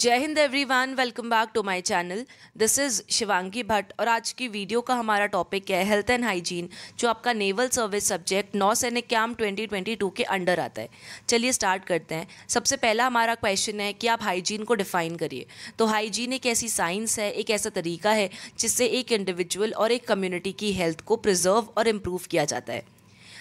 जय हिंद everyone welcome back to my channel this is Shivangi Bhatt और आज की वीडियो का हमारा टॉपिक है हेल्थ एंड हाइजीन जो आपका नेवल सर्विस सब्जेक्ट नौ सैनिक कैम्प 2022 के अंडर आता है चलिए स्टार्ट करते हैं सबसे पहला हमारा क्वेश्चन है कि आप हाइजीन को डिफ़ाइन करिए तो हाइजीन एक ऐसी साइंस है एक ऐसा तरीका है जिससे एक इंडिविजुअल और एक कम्यूनिटी की हेल्थ को प्रिजर्व और इम्प्रूव किया जाता है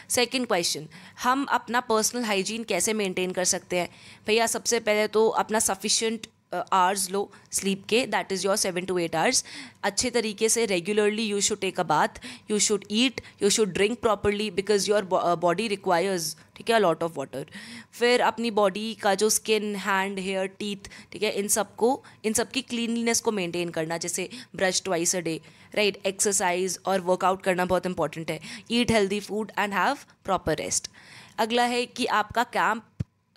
सेकेंड क्वेश्चन हम अपना पर्सनल हाइजीन कैसे मेंटेन कर सकते हैं भैया सबसे पहले तो अपना सफिशेंट आवर्स लो स्लीप के that is your seven to eight hours अच्छे तरीके से regularly you should take a bath you should eat you should drink properly because your body requires ठीक है लॉट ऑफ वाटर फिर अपनी बॉडी का जो स्किन हैंड हेयर टीथ ठीक है इन सबको इन सब की क्लीनलीनेस को मेंटेन करना जैसे brush twice a day right exercise और वर्कआउट करना बहुत इंपॉर्टेंट है eat healthy food and have proper rest अगला है कि आपका कैंप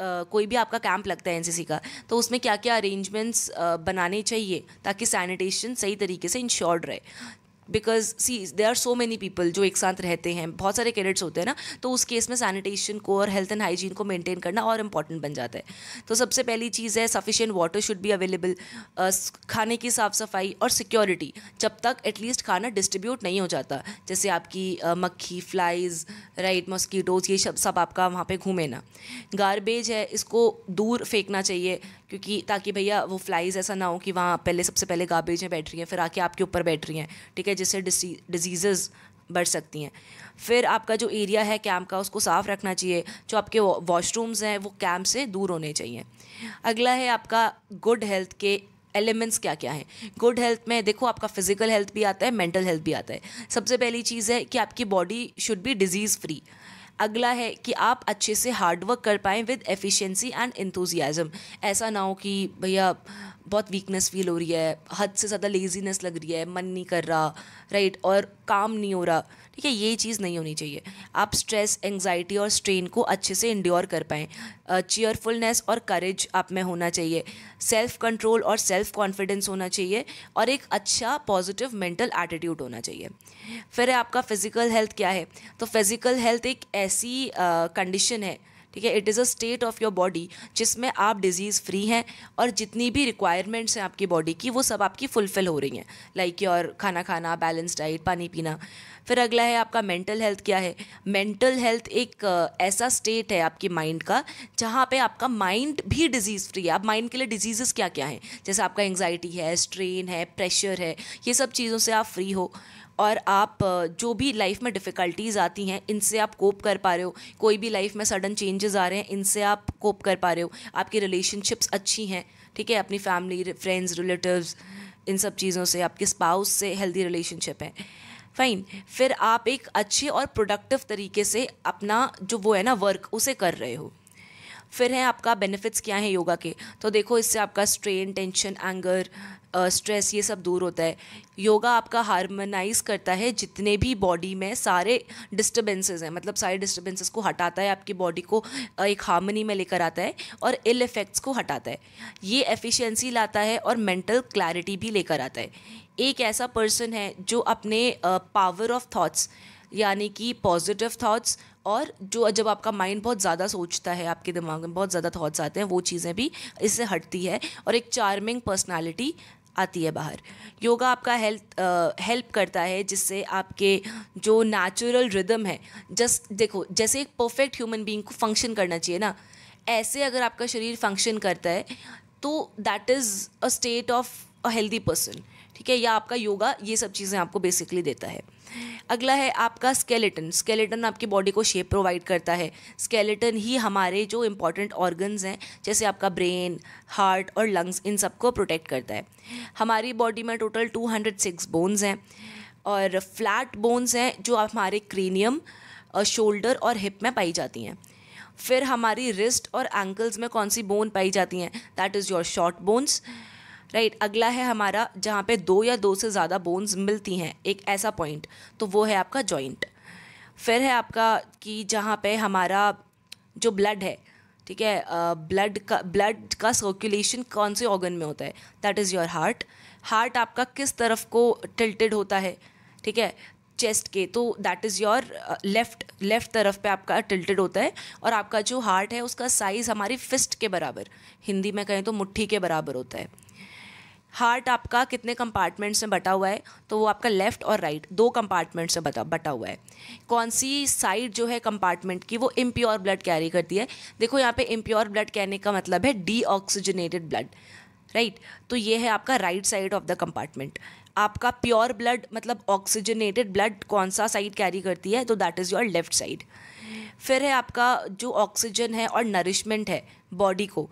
कोई भी आपका कैंप लगता है एनसीसी का तो उसमें क्या क्या अरेंजमेंट्स बनाने चाहिए ताकि सैनिटेशन सही तरीके से इंश्योर्ड रहे because see they are so many people जो एक साथ रहते हैं बहुत सारे कैडेट्स होते हैं ना तो उस केस में सैनिटेशन को और हेल्थ एंड हाइजीन को मेंटेन करना और इम्पॉर्टेंट बन जाता है तो सबसे पहली चीज़ है सफिशियंट वाटर शुड भी अवेलेबल खाने की साफ़ सफाई और सिक्योरिटी जब तक एटलीस्ट खाना डिस्ट्रीब्यूट नहीं हो जाता जैसे आपकी मक्खी फ्लाइज राइट मॉस्कीटोज ये सब सब आपका वहाँ पर घूमे ना गारबेज है इसको दूर फेंकना चाहिए क्योंकि ताकि भैया वो फ्लाइज़ ऐसा ना हो कि वहाँ पहले सबसे पहले में बैठ रही हैं फिर आके आपके ऊपर बैठ रही हैं ठीक है जिससे डिजीज़ बढ़ सकती हैं फिर आपका जो एरिया है कैम्प का उसको साफ़ रखना चाहिए जो आपके वॉशरूम्स हैं वो कैम्प से दूर होने चाहिए अगला है आपका गुड हेल्थ के एलिमेंट्स क्या क्या हैं गुड हेल्थ में देखो आपका फिजिकल हेल्थ भी आता है मेंटल हेल्थ भी आता है सबसे पहली चीज़ है कि आपकी body should be disease free अगला है कि आप अच्छे से हार्डवर्क कर पाएँ विद एफिशिएंसी एंड इंथुजियाज़म ऐसा ना हो कि भैया बहुत वीकनेस फील हो रही है हद से ज़्यादा लेजीनेस लग रही है मन नहीं कर रहा राइट और काम नहीं हो रहा ठीक है ये चीज़ नहीं होनी चाहिए आप स्ट्रेस एंग्जाइटी और स्ट्रेन को अच्छे से इंड्योर कर पाएँ चेयरफुलनेस और करेज आप में होना चाहिए सेल्फ कंट्रोल और सेल्फ कॉन्फिडेंस होना चाहिए और एक अच्छा पॉजिटिव मेंटल एटीट्यूड होना चाहिए फिर आपका फिज़िकल हेल्थ क्या है तो फिज़िकल हेल्थ एक ऐसी कंडीशन है ठीक है it is a state of your body जिसमें आप डिजीज़ फ्री हैं और जितनी भी रिक्वायरमेंट्स हैं आपकी बॉडी की वो सब आपकी फुलफ़िल हो रही हैं लाइक योर खाना खाना बैलेंस डाइट पानी पीना फिर अगला है आपका मेंटल हेल्थ क्या है मेंटल हेल्थ एक ऐसा स्टेट है आपकी माइंड का जहाँ पे आपका माइंड भी डिजीज़ फ्री है आप माइंड के लिए डिजीज़ क्या क्या हैं जैसे आपका एंगजाइटी है स्ट्रेन है प्रेशर है ये सब चीज़ों से आप फ्री हो और आप जो भी लाइफ में डिफ़िकल्टीज़ आती हैं इनसे आप कोप कर पा रहे हो कोई भी लाइफ में सडन चेंजेस आ रहे हैं इनसे आप कोप कर पा रहे हो आपकी रिलेशनशिप्स अच्छी हैं ठीक है अपनी फैमिली फ्रेंड्स रिलेटिव्स इन सब चीज़ों से आपके स्पाउस से हेल्दी रिलेशनशिप है फाइन फिर आप एक अच्छे और प्रोडक्टिव तरीके से अपना जो वो है ना वर्क उसे कर रहे हो फिर है आपका बेनिफिट्स क्या है योगा के तो देखो इससे आपका स्ट्रेन टेंशन एंगर स्ट्रेस ये सब दूर होता है योगा आपका हार्मोनाइज करता है जितने भी बॉडी में सारे डिस्टर्बेंसेज हैं मतलब सारे डिस्टर्बेंसेज को हटाता है आपकी बॉडी को एक हार्मनी में लेकर आता है और इल इफ़ेक्ट्स को हटाता है ये एफिशिएंसी लाता है और मेंटल क्लैरिटी भी लेकर आता है एक ऐसा पर्सन है जो अपने पावर ऑफ थाट्स यानी कि पॉजिटिव थाट्स और जो जब आपका माइंड बहुत ज़्यादा सोचता है आपके दिमाग में बहुत ज़्यादा थाट्स आते हैं वो चीज़ें भी इससे हटती है और एक चार्मिंग पर्सनालिटी आती है बाहर योगा आपका हेल्थ हेल्प करता है जिससे आपके जो नेचुरल रिदम है जस्ट देखो जैसे एक परफेक्ट ह्यूमन बीइंग को फंक्शन करना चाहिए ना ऐसे अगर आपका शरीर फंक्शन करता है तो that is a state of a healthy person ठीक है या आपका योगा ये सब चीज़ें आपको बेसिकली देता है अगला है आपका स्केलेटन स्केलेटन आपकी बॉडी को शेप प्रोवाइड करता है स्केलेटन ही हमारे जो इम्पॉर्टेंट ऑर्गन्स हैं जैसे आपका ब्रेन हार्ट और लंग्स इन सबको प्रोटेक्ट करता है हमारी बॉडी में टोटल 206 बोन्स हैं और फ्लैट बोन्स हैं जो हमारे क्रीनियम शोल्डर और हिप में पाई जाती हैं फिर हमारी रिस्ट और एंकल्स में कौन सी बोन पाई जाती हैं that is your short bones right अगला है हमारा जहाँ पे दो या दो से ज़्यादा बोन्स मिलती हैं एक ऐसा पॉइंट तो वो है आपका जॉइंट फिर है आपका कि जहाँ पे हमारा जो ब्लड है ठीक है ब्लड का ब्लड का सर्कुलेशन कौन से ऑर्गन में होता है that is your heart heart आपका किस तरफ को टिल्टेड होता है ठीक है चेस्ट के तो that is your left left तरफ पे आपका टिल्टेड होता है और आपका जो हार्ट है उसका साइज़ हमारी फिस्ट के बराबर हिंदी में कहें तो मुट्ठी के बराबर होता है हार्ट आपका कितने कंपार्टमेंट्स में बटा हुआ है तो वो आपका लेफ़्ट और राइट right, दो कंपार्टमेंट्स में बटा बटा हुआ है कौन सी साइड जो है कंपार्टमेंट की वो इम्प्योर ब्लड कैरी करती है देखो यहाँ पे इम्प्योर ब्लड कहने का मतलब है डीऑक्सीजनेटेड ब्लड राइट तो ये है आपका right side of the compartment आपका प्योर ब्लड मतलब ऑक्सीजनेटेड ब्लड कौन सा साइड कैरी करती है तो that is your left side फिर है आपका जो ऑक्सीजन है और नरिशमेंट है बॉडी को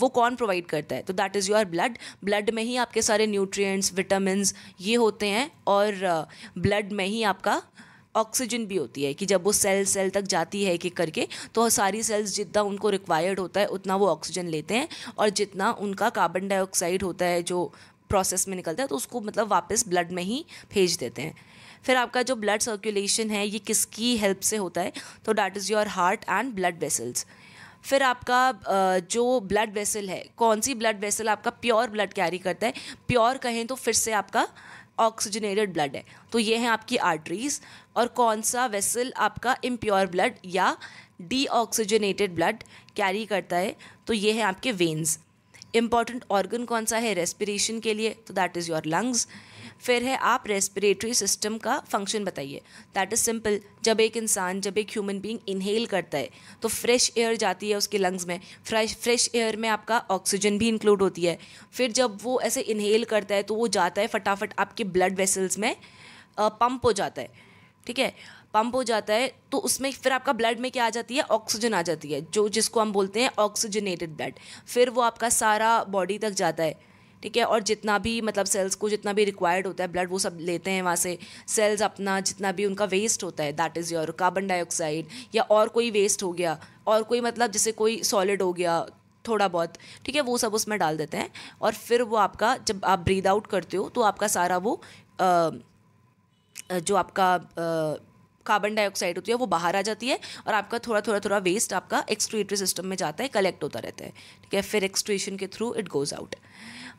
वो कौन प्रोवाइड करता है तो that is your blood blood में ही आपके सारे न्यूट्रिएंट्स विटामिन ये होते हैं और ब्लड में ही आपका ऑक्सीजन भी होती है कि जब वो सेल सेल तक जाती है एक एक करके तो सारी सेल्स जितना उनको रिक्वायर्ड होता है उतना वो ऑक्सीजन लेते हैं और जितना उनका कार्बन डाइऑक्साइड होता है जो प्रोसेस में निकलता है तो उसको मतलब वापस ब्लड में ही भेज देते हैं फिर आपका जो ब्लड सर्कुलेशन है ये किसकी हेल्प से होता है तो that is your heart and blood vessels फिर आपका जो ब्लड वेसल है कौन सी ब्लड वेसल आपका प्योर ब्लड कैरी करता है प्योर कहें तो फिर से आपका ऑक्सीजनेटेड ब्लड है तो ये हैं आपकी आर्टरीज और कौन सा वेसल आपका इम्प्योर ब्लड या डीऑक्सीजनेटेड ब्लड कैरी करता है तो ये हैं आपके वेन्स इम्पॉर्टेंट ऑर्गन कौन सा है रेस्पिरेशन के लिए तो दैट इज़ योर लंग्स फिर है आप रेस्पिरेटरी सिस्टम का फंक्शन बताइए दैट इज़ सिंपल जब एक इंसान जब एक ह्यूमन बींग इनहेल करता है तो फ्रेश एयर जाती है उसके लंग्स में फ्रेश फ्रेश एयर में आपका ऑक्सीजन भी इंक्लूड होती है फिर जब वो ऐसे इनहेल करता है तो वो जाता है फटाफट आपके ब्लड वेसल्स में पंप हो जाता है ठीक है पंप हो जाता है तो उसमें फिर आपका ब्लड में क्या आ जाती है ऑक्सीजन आ जाती है जो जिसको हम बोलते हैं ऑक्सीजनेटेड ब्लड फिर वो आपका सारा बॉडी तक जाता है ठीक है और जितना भी मतलब सेल्स को जितना भी रिक्वायर्ड होता है ब्लड वो सब लेते हैं वहाँ से सेल्स अपना जितना भी उनका वेस्ट होता है that is your carbon dioxide या और कोई वेस्ट हो गया और कोई मतलब जैसे कोई सॉलिड हो गया थोड़ा बहुत ठीक है वो सब उसमें डाल देते हैं और फिर वो आपका जब आप ब्रीद आउट करते हो तो आपका सारा वो आ, जो आपका कार्बन डाइऑक्साइड होती है वो बाहर आ जाती है और आपका थोड़ा थोड़ा थोड़ा वेस्ट आपका एक्सट्रीटरी सिस्टम में जाता है कलेक्ट होता रहता है ठीक है फिर एक्सट्रेशन के थ्रू इट गोज़ आउट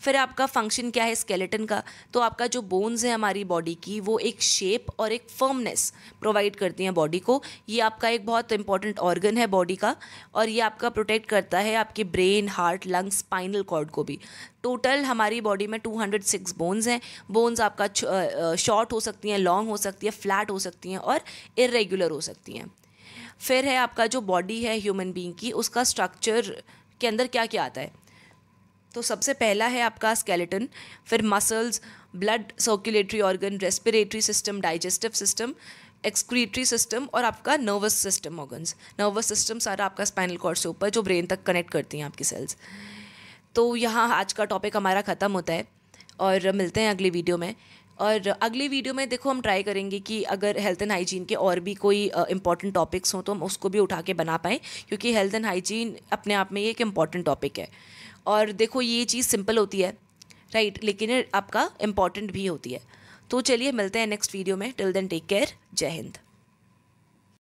फिर आपका फंक्शन क्या है स्केलेटन का तो आपका जो बोन्स है हमारी बॉडी की वो एक शेप और एक फर्मनेस प्रोवाइड करती हैं बॉडी को ये आपका एक बहुत इंपॉर्टेंट ऑर्गन है बॉडी का और ये आपका प्रोटेक्ट करता है आपके brain heart lungs spinal cord को भी टोटल हमारी बॉडी में 206 बोन्स हैं बोन्स आपका शॉर्ट हो सकती हैं लॉन्ग हो सकती है फ्लैट हो सकती हैं और इरेगुलर हो सकती हैं फिर है आपका जो बॉडी है ह्यूमन बींग की उसका स्ट्रक्चर के अंदर क्या क्या आता है तो सबसे पहला है आपका स्केलेटन फिर muscles blood circulatory organ respiratory system digestive system excretory system और आपका nervous system organs nervous system सारा आपका स्पाइनल कॉर्ड से ऊपर जो ब्रेन तक कनेक्ट करती हैं आपकी सेल्स तो यहाँ आज का टॉपिक हमारा ख़त्म होता है और मिलते हैं अगली वीडियो में और अगली वीडियो में देखो हम ट्राई करेंगे कि अगर हेल्थ एंड हाइजीन के और भी कोई इंपॉर्टेंट टॉपिक्स हों तो हम उसको भी उठा के बना पाएँ क्योंकि हेल्थ एंड हाइजीन अपने आप में एक इम्पॉर्टेंट टॉपिक है और देखो ये चीज़ सिंपल होती है राइट लेकिन आपका इम्पॉर्टेंट भी होती है तो चलिए मिलते हैं नेक्स्ट वीडियो में टिल देन टेक केयर जय हिंद